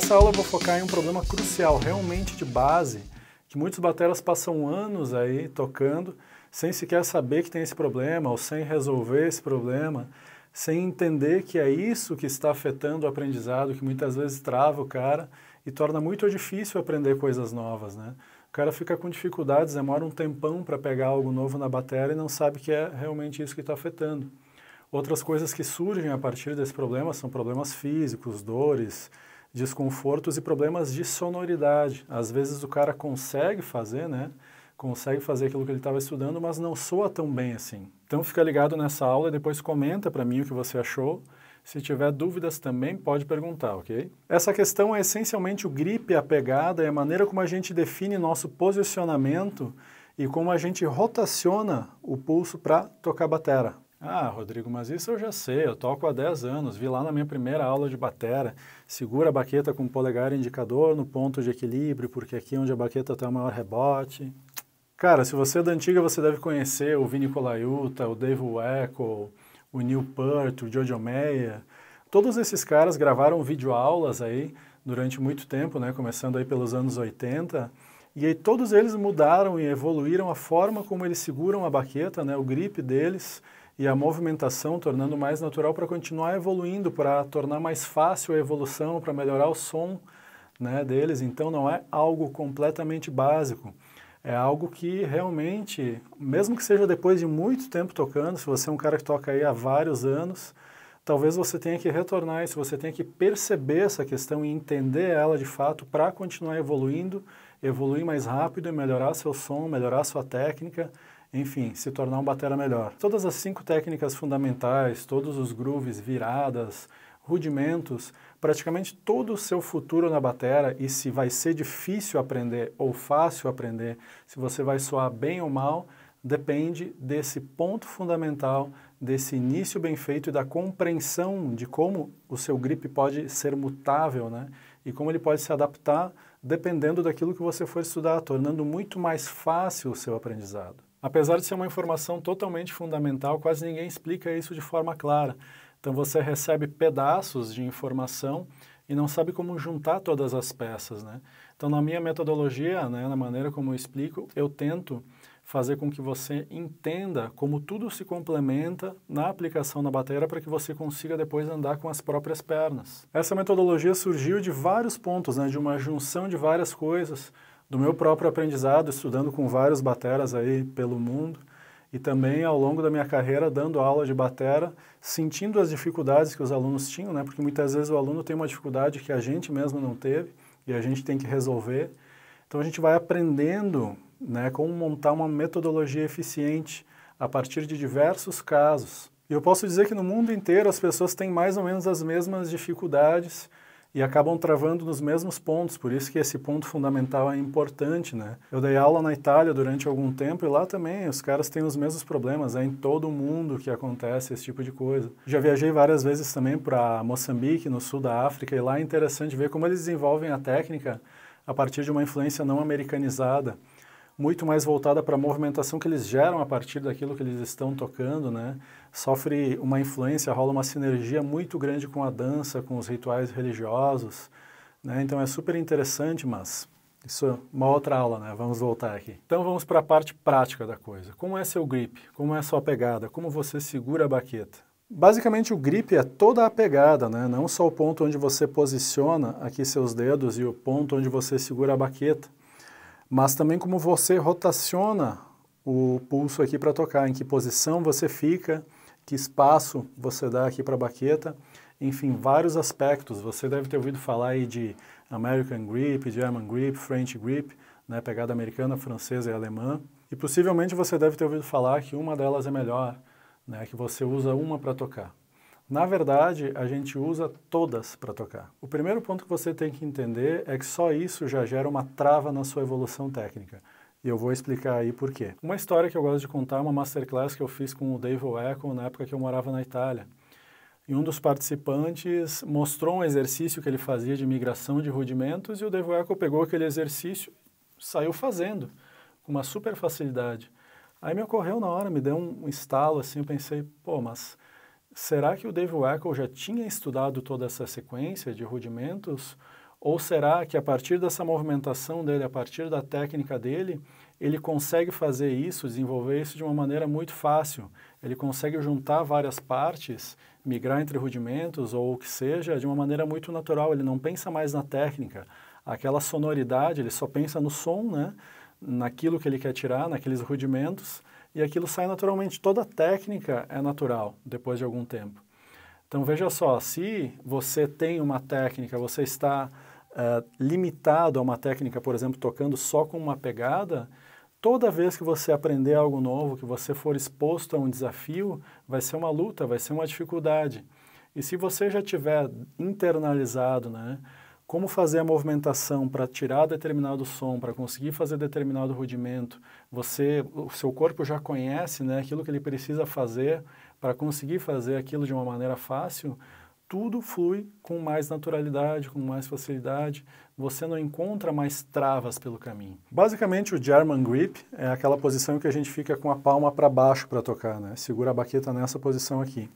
Nessa aula eu vou focar em um problema crucial, realmente de base, que muitos bateras passam anos aí tocando sem sequer saber que tem esse problema ou sem resolver esse problema, sem entender que é isso que está afetando o aprendizado, que muitas vezes trava o cara e torna muito difícil aprender coisas novas, né? O cara fica com dificuldades, demora um tempão para pegar algo novo na bateria e não sabe que é realmente isso que está afetando. Outras coisas que surgem a partir desse problema são problemas físicos, dores, desconfortos e problemas de sonoridade. Às vezes o cara consegue fazer, né? Consegue fazer aquilo que ele estava estudando, mas não soa tão bem assim. Então fica ligado nessa aula e depois comenta para mim o que você achou. Se tiver dúvidas também pode perguntar, ok? Essa questão é essencialmente o grip, a pegada, é a maneira como a gente define nosso posicionamento e como a gente rotaciona o pulso para tocar batera. Ah, Rodrigo, mas isso eu já sei, eu toco há 10 anos, vi lá na minha primeira aula de batera, segura a baqueta com o polegar indicador no ponto de equilíbrio, porque aqui é onde a baqueta tem tá o maior rebote. Cara, se você é da antiga, você deve conhecer o Vini Colaiuta, o Dave Weckl, o Neil Peart, o Jojo Meia. Todos esses caras gravaram videoaulas aí durante muito tempo, né, começando aí pelos anos 80, e aí todos eles mudaram e evoluíram a forma como eles seguram a baqueta, né, o grip deles, e a movimentação, tornando mais natural para continuar evoluindo, para tornar mais fácil a evolução, para melhorar o som né, deles. Então, não é algo completamente básico. É algo que realmente, mesmo que seja depois de muito tempo tocando, se você é um cara que toca aí há vários anos, talvez você tenha que retornar isso, você tenha que perceber essa questão e entender ela de fato para continuar evoluindo, evoluir mais rápido e melhorar seu som, melhorar sua técnica, enfim, se tornar um batera melhor. Todas as cinco técnicas fundamentais, todos os grooves, viradas, rudimentos, praticamente todo o seu futuro na batera e se vai ser difícil aprender ou fácil aprender, se você vai soar bem ou mal, depende desse ponto fundamental, desse início bem feito e da compreensão de como o seu grip pode ser mutável, né? E como ele pode se adaptar dependendo daquilo que você for estudar, tornando muito mais fácil o seu aprendizado. Apesar de ser uma informação totalmente fundamental, quase ninguém explica isso de forma clara. Então você recebe pedaços de informação e não sabe como juntar todas as peças, né? Então na minha metodologia, né, na maneira como eu explico, eu tento fazer com que você entenda como tudo se complementa na aplicação na bateria para que você consiga depois andar com as próprias pernas. Essa metodologia surgiu de vários pontos, né, de uma junção de várias coisas do meu próprio aprendizado, estudando com vários bateras aí pelo mundo e também ao longo da minha carreira dando aula de batera, sentindo as dificuldades que os alunos tinham, né? Porque muitas vezes o aluno tem uma dificuldade que a gente mesmo não teve e a gente tem que resolver. Então a gente vai aprendendo, né, como montar uma metodologia eficiente a partir de diversos casos. E eu posso dizer que no mundo inteiro as pessoas têm mais ou menos as mesmas dificuldades e acabam travando nos mesmos pontos, por isso que esse ponto fundamental é importante, né? Eu dei aula na Itália durante algum tempo e lá também os caras têm os mesmos problemas, é em todo o mundo que acontece esse tipo de coisa. Já viajei várias vezes também para Moçambique, no sul da África, e lá é interessante ver como eles desenvolvem a técnica a partir de uma influência não americanizada muito mais voltada para a movimentação que eles geram a partir daquilo que eles estão tocando, né? Sofre uma influência, rola uma sinergia muito grande com a dança, com os rituais religiosos, né? Então é super interessante, mas isso é uma outra aula, né? Vamos voltar aqui. Então vamos para a parte prática da coisa. Como é seu grip? Como é sua pegada? Como você segura a baqueta? Basicamente, o grip é toda a pegada, né? não só o ponto onde você posiciona aqui seus dedos e o ponto onde você segura a baqueta mas também como você rotaciona o pulso aqui para tocar, em que posição você fica, que espaço você dá aqui para a baqueta, enfim, vários aspectos. Você deve ter ouvido falar aí de American Grip, German Grip, French Grip, né, pegada americana, francesa e alemã. E possivelmente você deve ter ouvido falar que uma delas é melhor, né, que você usa uma para tocar. Na verdade, a gente usa todas para tocar. O primeiro ponto que você tem que entender é que só isso já gera uma trava na sua evolução técnica. E eu vou explicar aí por quê. Uma história que eu gosto de contar é uma masterclass que eu fiz com o Dave Oeco na época que eu morava na Itália. E um dos participantes mostrou um exercício que ele fazia de migração de rudimentos e o Dave Oeco pegou aquele exercício e saiu fazendo com uma super facilidade. Aí me ocorreu na hora, me deu um estalo assim, eu pensei, pô, mas será que o Dave Wackel já tinha estudado toda essa sequência de rudimentos? Ou será que a partir dessa movimentação dele, a partir da técnica dele, ele consegue fazer isso, desenvolver isso de uma maneira muito fácil? Ele consegue juntar várias partes, migrar entre rudimentos ou o que seja, de uma maneira muito natural. Ele não pensa mais na técnica, aquela sonoridade, ele só pensa no som, né? naquilo que ele quer tirar, naqueles rudimentos e aquilo sai naturalmente. Toda técnica é natural depois de algum tempo. Então veja só, se você tem uma técnica, você está uh, limitado a uma técnica, por exemplo, tocando só com uma pegada, toda vez que você aprender algo novo, que você for exposto a um desafio, vai ser uma luta, vai ser uma dificuldade. E se você já tiver internalizado, né, como fazer a movimentação para tirar determinado som, para conseguir fazer determinado rudimento. Você, o seu corpo já conhece, né, aquilo que ele precisa fazer para conseguir fazer aquilo de uma maneira fácil. Tudo flui com mais naturalidade, com mais facilidade. Você não encontra mais travas pelo caminho. Basicamente, o German grip é aquela posição que a gente fica com a palma para baixo para tocar, né? Segura a baqueta nessa posição aqui,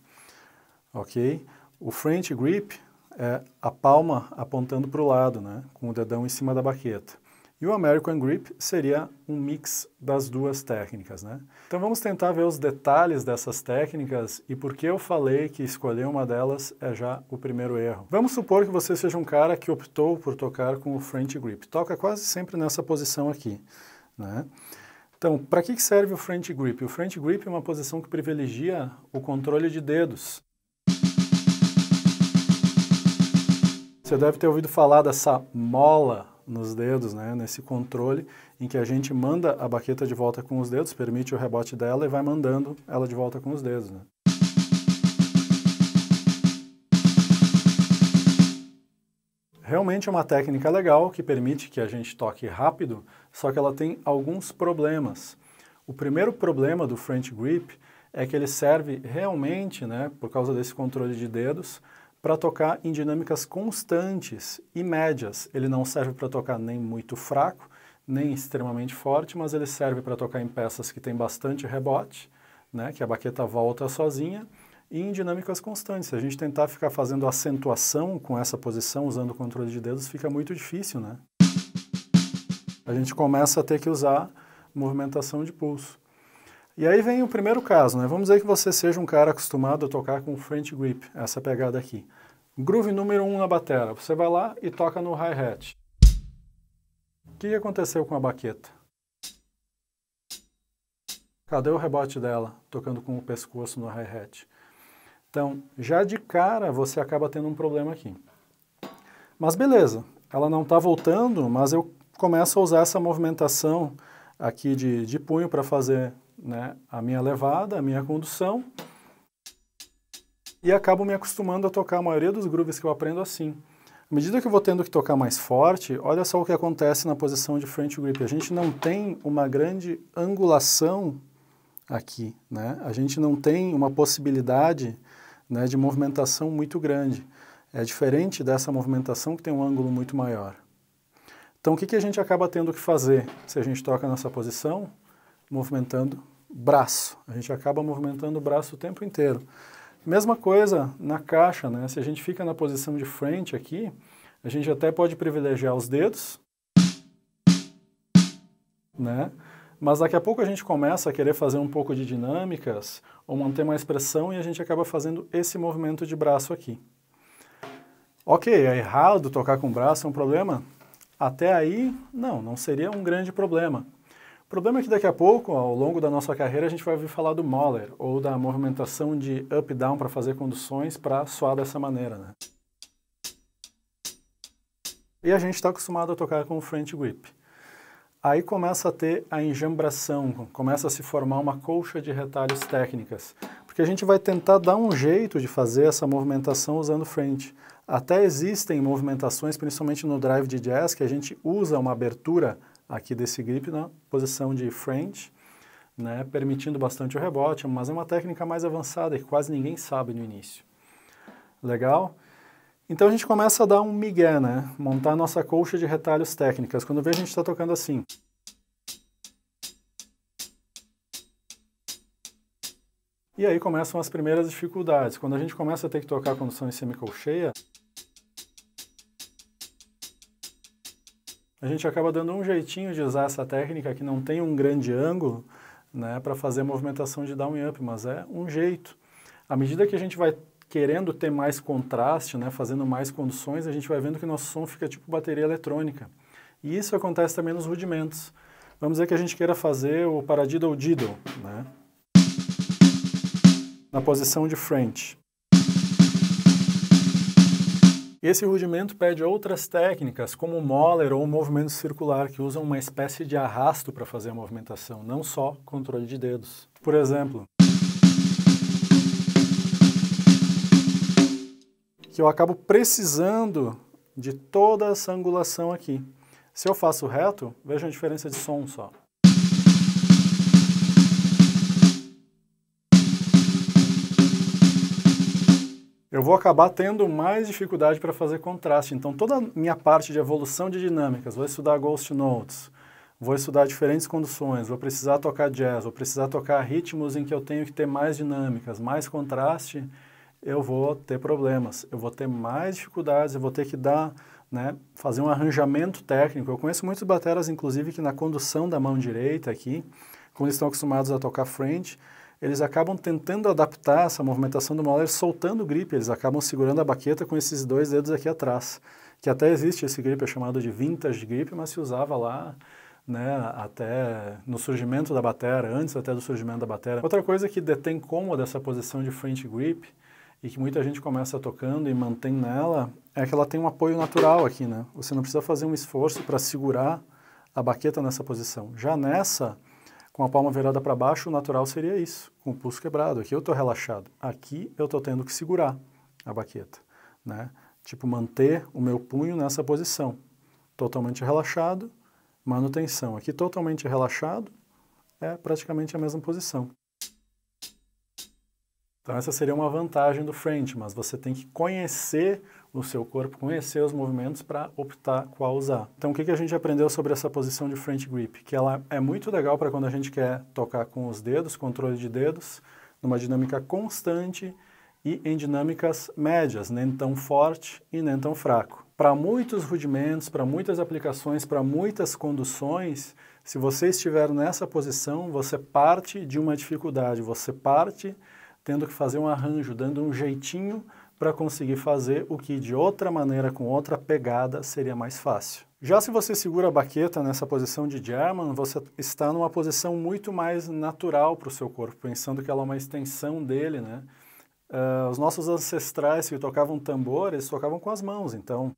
ok? O French grip é a palma apontando para o lado, né, com o dedão em cima da baqueta. E o American Grip seria um mix das duas técnicas, né? Então vamos tentar ver os detalhes dessas técnicas e por que eu falei que escolher uma delas é já o primeiro erro. Vamos supor que você seja um cara que optou por tocar com o French Grip. Toca quase sempre nessa posição aqui, né? Então, para que serve o French Grip? O French Grip é uma posição que privilegia o controle de dedos. Você deve ter ouvido falar dessa mola nos dedos, né, nesse controle em que a gente manda a baqueta de volta com os dedos, permite o rebote dela e vai mandando ela de volta com os dedos. Né? Realmente é uma técnica legal que permite que a gente toque rápido, só que ela tem alguns problemas. O primeiro problema do French Grip é que ele serve realmente, né, por causa desse controle de dedos, para tocar em dinâmicas constantes e médias. Ele não serve para tocar nem muito fraco, nem extremamente forte, mas ele serve para tocar em peças que tem bastante rebote, né, que a baqueta volta sozinha, e em dinâmicas constantes. Se a gente tentar ficar fazendo acentuação com essa posição, usando o controle de dedos, fica muito difícil, né? A gente começa a ter que usar movimentação de pulso. E aí vem o primeiro caso, né? Vamos dizer que você seja um cara acostumado a tocar com French grip, essa pegada aqui. Groove número 1 um na batera. Você vai lá e toca no hi-hat. O que aconteceu com a baqueta? Cadê o rebote dela, tocando com o pescoço no hi-hat? Então, já de cara, você acaba tendo um problema aqui. Mas beleza, ela não está voltando, mas eu começo a usar essa movimentação aqui de, de punho para fazer né, a minha levada, a minha condução, e acabo me acostumando a tocar a maioria dos grooves que eu aprendo assim. À medida que eu vou tendo que tocar mais forte, olha só o que acontece na posição de front grip. A gente não tem uma grande angulação aqui, né? A gente não tem uma possibilidade né, de movimentação muito grande. É diferente dessa movimentação que tem um ângulo muito maior. Então, o que, que a gente acaba tendo que fazer se a gente toca nessa posição? movimentando braço. A gente acaba movimentando o braço o tempo inteiro. Mesma coisa na caixa, né? Se a gente fica na posição de frente aqui, a gente até pode privilegiar os dedos, né? Mas daqui a pouco a gente começa a querer fazer um pouco de dinâmicas ou manter mais pressão e a gente acaba fazendo esse movimento de braço aqui. Ok, é errado tocar com o braço, é um problema? Até aí, não, não seria um grande problema. O problema é que daqui a pouco, ao longo da nossa carreira, a gente vai ouvir falar do Mahler, ou da movimentação de up-down para fazer conduções para soar dessa maneira, né? E a gente está acostumado a tocar com o French Whip. Aí começa a ter a enjambração, começa a se formar uma colcha de retalhos técnicas, porque a gente vai tentar dar um jeito de fazer essa movimentação usando French. Até existem movimentações, principalmente no drive de jazz, que a gente usa uma abertura aqui desse grip na posição de frente, né, permitindo bastante o rebote, mas é uma técnica mais avançada que quase ninguém sabe no início. Legal? Então a gente começa a dar um migué, né? Montar nossa colcha de retalhos técnicas. Quando vê, a gente está tocando assim. E aí começam as primeiras dificuldades. Quando a gente começa a ter que tocar a condução em semicolcheia, a gente acaba dando um jeitinho de usar essa técnica que não tem um grande ângulo, né, para fazer a movimentação de down e up, mas é um jeito. À medida que a gente vai querendo ter mais contraste, né, fazendo mais condições, a gente vai vendo que nosso som fica tipo bateria eletrônica. E isso acontece também nos rudimentos. Vamos dizer que a gente queira fazer o paradiddle diddle, né? Na posição de frente. Esse rudimento pede outras técnicas, como o moller ou o movimento circular, que usam uma espécie de arrasto para fazer a movimentação, não só controle de dedos. Por exemplo, que eu acabo precisando de toda essa angulação aqui. Se eu faço reto, veja a diferença de som só. eu vou acabar tendo mais dificuldade para fazer contraste. Então, toda a minha parte de evolução de dinâmicas, vou estudar ghost notes, vou estudar diferentes conduções, vou precisar tocar jazz, vou precisar tocar ritmos em que eu tenho que ter mais dinâmicas, mais contraste, eu vou ter problemas, eu vou ter mais dificuldades, eu vou ter que dar, né, fazer um arranjamento técnico. Eu conheço muitos bateras, inclusive, que na condução da mão direita aqui, quando estão acostumados a tocar frente, eles acabam tentando adaptar essa movimentação do molar soltando o grip, eles acabam segurando a baqueta com esses dois dedos aqui atrás, que até existe esse grip, é chamado de vintage grip, mas se usava lá né, até no surgimento da batera, antes até do surgimento da batera. Outra coisa que detém como essa posição de French grip e que muita gente começa tocando e mantém nela é que ela tem um apoio natural aqui, né? Você não precisa fazer um esforço para segurar a baqueta nessa posição. Já nessa, com a palma virada para baixo, o natural seria isso, com o pulso quebrado. Aqui eu estou relaxado, aqui eu estou tendo que segurar a baqueta, né? Tipo, manter o meu punho nessa posição. Totalmente relaxado, manutenção. Aqui totalmente relaxado, é praticamente a mesma posição. Então essa seria uma vantagem do French, mas você tem que conhecer o seu corpo, conhecer os movimentos para optar qual usar. Então o que, que a gente aprendeu sobre essa posição de French Grip? Que ela é muito legal para quando a gente quer tocar com os dedos, controle de dedos, numa dinâmica constante e em dinâmicas médias, nem tão forte e nem tão fraco. Para muitos rudimentos, para muitas aplicações, para muitas conduções, se você estiver nessa posição, você parte de uma dificuldade, você parte tendo que fazer um arranjo, dando um jeitinho para conseguir fazer o que de outra maneira, com outra pegada, seria mais fácil. Já se você segura a baqueta nessa posição de German, você está numa posição muito mais natural para o seu corpo, pensando que ela é uma extensão dele, né? Uh, os nossos ancestrais que tocavam tambor, eles tocavam com as mãos, então...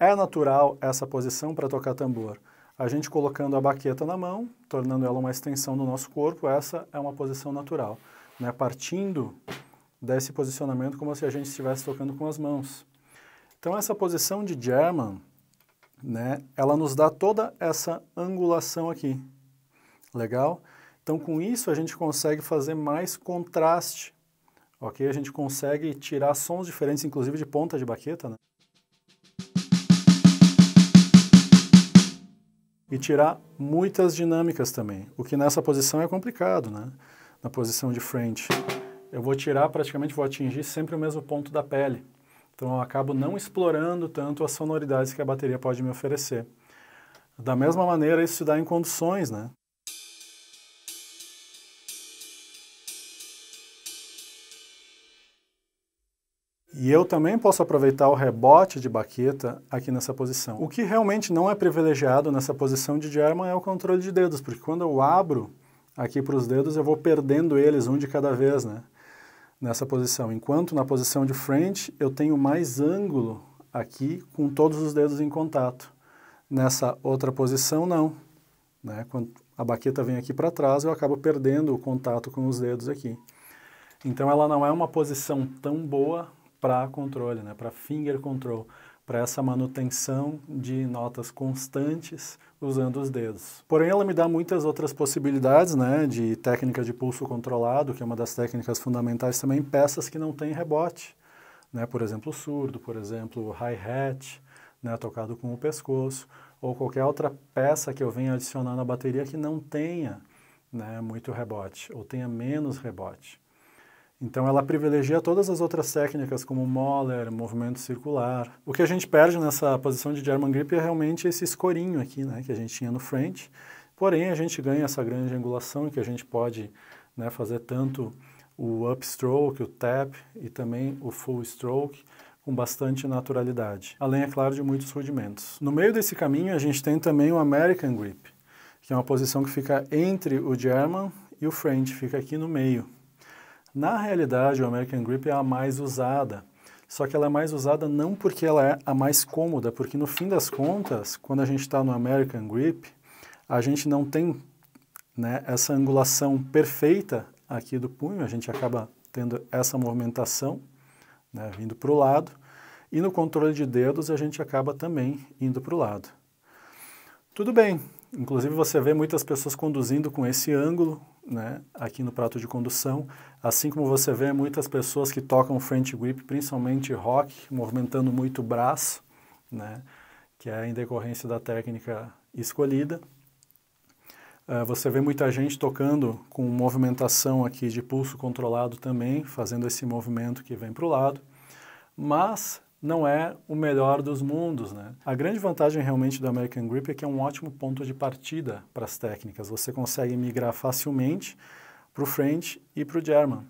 É natural essa posição para tocar tambor. A gente colocando a baqueta na mão, tornando ela uma extensão do nosso corpo, essa é uma posição natural. Né? Partindo desse posicionamento como se a gente estivesse tocando com as mãos. Então, essa posição de German, né, ela nos dá toda essa angulação aqui. Legal? Então, com isso, a gente consegue fazer mais contraste, ok? A gente consegue tirar sons diferentes, inclusive de ponta de baqueta, né? e tirar muitas dinâmicas também, o que nessa posição é complicado, né? Na posição de frente, eu vou tirar praticamente, vou atingir sempre o mesmo ponto da pele. Então eu acabo não explorando tanto as sonoridades que a bateria pode me oferecer. Da mesma maneira, isso se dá em conduções, né? E eu também posso aproveitar o rebote de baqueta aqui nessa posição. O que realmente não é privilegiado nessa posição de German é o controle de dedos, porque quando eu abro aqui para os dedos, eu vou perdendo eles um de cada vez, né? Nessa posição. Enquanto na posição de frente, eu tenho mais ângulo aqui com todos os dedos em contato. Nessa outra posição, não. Né? Quando a baqueta vem aqui para trás, eu acabo perdendo o contato com os dedos aqui. Então ela não é uma posição tão boa para controle, né, para finger control, para essa manutenção de notas constantes usando os dedos. Porém, ela me dá muitas outras possibilidades, né, de técnica de pulso controlado, que é uma das técnicas fundamentais também, peças que não têm rebote, né, por exemplo, surdo, por exemplo, hi-hat, né, tocado com o pescoço, ou qualquer outra peça que eu venha adicionar na bateria que não tenha né, muito rebote, ou tenha menos rebote. Então ela privilegia todas as outras técnicas como Moller, movimento circular. O que a gente perde nessa posição de German grip é realmente esse escorinho aqui, né, que a gente tinha no French. Porém, a gente ganha essa grande angulação que a gente pode né, fazer tanto o upstroke, o tap e também o full stroke com bastante naturalidade, além, é claro, de muitos rudimentos. No meio desse caminho, a gente tem também o American Grip, que é uma posição que fica entre o German e o French, fica aqui no meio. Na realidade, o American Grip é a mais usada. Só que ela é mais usada não porque ela é a mais cômoda, porque no fim das contas, quando a gente está no American Grip, a gente não tem né, essa angulação perfeita aqui do punho, a gente acaba tendo essa movimentação, né, vindo para o lado, e no controle de dedos a gente acaba também indo para o lado. Tudo bem, Inclusive você vê muitas pessoas conduzindo com esse ângulo, né, aqui no prato de condução, assim como você vê muitas pessoas que tocam French grip, principalmente rock, movimentando muito o braço, né, que é em decorrência da técnica escolhida. Uh, você vê muita gente tocando com movimentação aqui de pulso controlado também, fazendo esse movimento que vem para o lado. Mas não é o melhor dos mundos, né? A grande vantagem realmente do American Grip é que é um ótimo ponto de partida para as técnicas. Você consegue migrar facilmente para o French e para o German,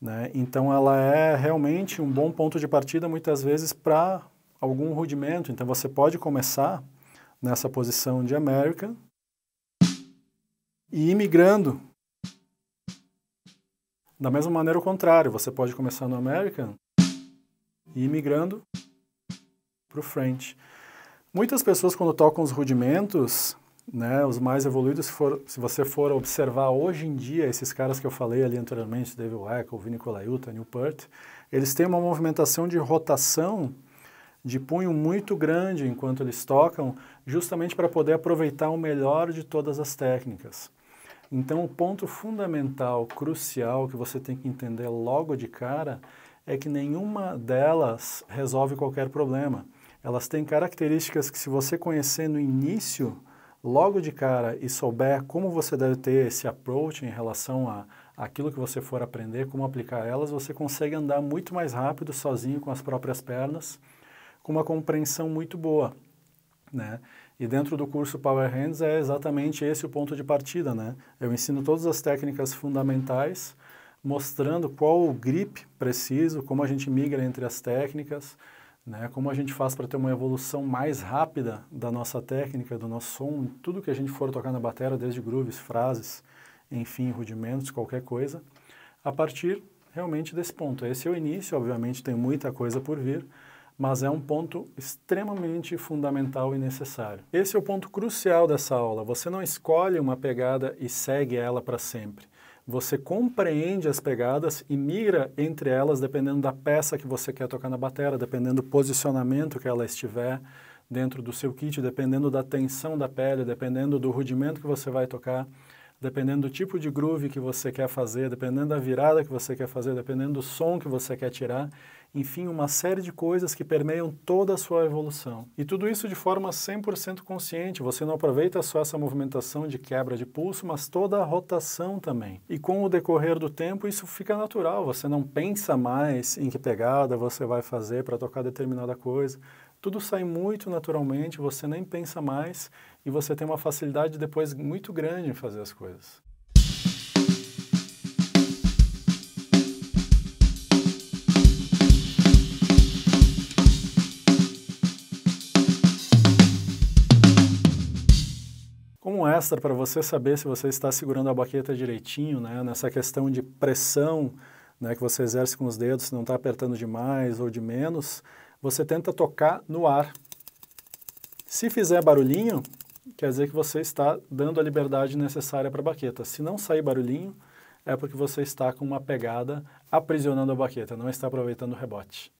né? Então ela é realmente um bom ponto de partida muitas vezes para algum rudimento. Então você pode começar nessa posição de American e ir migrando. Da mesma maneira o contrário, você pode começar no American e migrando para o French. Muitas pessoas, quando tocam os rudimentos, né, os mais evoluídos, se, for, se você for observar hoje em dia, esses caras que eu falei ali anteriormente, David Wack, o Vini Colaiuta, Newport, eles têm uma movimentação de rotação de punho muito grande enquanto eles tocam, justamente para poder aproveitar o melhor de todas as técnicas. Então, o ponto fundamental, crucial, que você tem que entender logo de cara é que nenhuma delas resolve qualquer problema. Elas têm características que, se você conhecer no início, logo de cara e souber como você deve ter esse approach em relação a aquilo que você for aprender, como aplicar elas, você consegue andar muito mais rápido sozinho com as próprias pernas, com uma compreensão muito boa, né? E dentro do curso Power Hands é exatamente esse o ponto de partida, né? Eu ensino todas as técnicas fundamentais mostrando qual o grip preciso, como a gente migra entre as técnicas, né, como a gente faz para ter uma evolução mais rápida da nossa técnica, do nosso som, tudo que a gente for tocar na bateria, desde grooves, frases, enfim, rudimentos, qualquer coisa, a partir realmente desse ponto. Esse é o início, obviamente tem muita coisa por vir, mas é um ponto extremamente fundamental e necessário. Esse é o ponto crucial dessa aula. Você não escolhe uma pegada e segue ela para sempre você compreende as pegadas e migra entre elas dependendo da peça que você quer tocar na bateria, dependendo do posicionamento que ela estiver dentro do seu kit, dependendo da tensão da pele, dependendo do rudimento que você vai tocar, dependendo do tipo de groove que você quer fazer, dependendo da virada que você quer fazer, dependendo do som que você quer tirar enfim, uma série de coisas que permeiam toda a sua evolução. E tudo isso de forma 100% consciente, você não aproveita só essa movimentação de quebra de pulso, mas toda a rotação também. E com o decorrer do tempo, isso fica natural, você não pensa mais em que pegada você vai fazer para tocar determinada coisa. Tudo sai muito naturalmente, você nem pensa mais e você tem uma facilidade depois muito grande em fazer as coisas. um extra para você saber se você está segurando a baqueta direitinho, né? Nessa questão de pressão, né, que você exerce com os dedos, se não está apertando demais ou de menos, você tenta tocar no ar. Se fizer barulhinho, quer dizer que você está dando a liberdade necessária para a baqueta. Se não sair barulhinho, é porque você está com uma pegada aprisionando a baqueta, não está aproveitando o rebote.